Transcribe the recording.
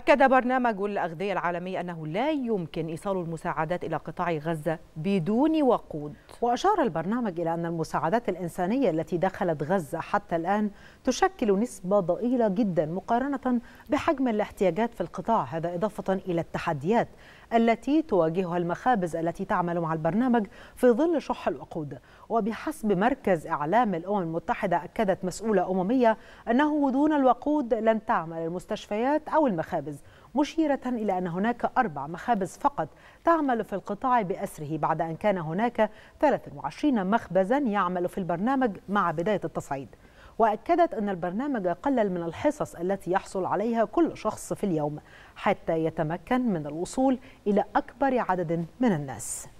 أكد برنامج الأغذية العالمي أنه لا يمكن إيصال المساعدات إلى قطاع غزة بدون وقود وأشار البرنامج إلى أن المساعدات الإنسانية التي دخلت غزة حتى الآن تشكل نسبة ضئيلة جدا مقارنة بحجم الاحتياجات في القطاع هذا إضافة إلى التحديات التي تواجهها المخابز التي تعمل مع البرنامج في ظل شح الوقود وبحسب مركز إعلام الأمم المتحدة أكدت مسؤولة أممية أنه دون الوقود لن تعمل المستشفيات أو المخابز مشيرة إلى أن هناك أربع مخابز فقط تعمل في القطاع بأسره بعد أن كان هناك 23 مخبزا يعمل في البرنامج مع بداية التصعيد وأكدت أن البرنامج قلل من الحصص التي يحصل عليها كل شخص في اليوم حتى يتمكن من الوصول إلى أكبر عدد من الناس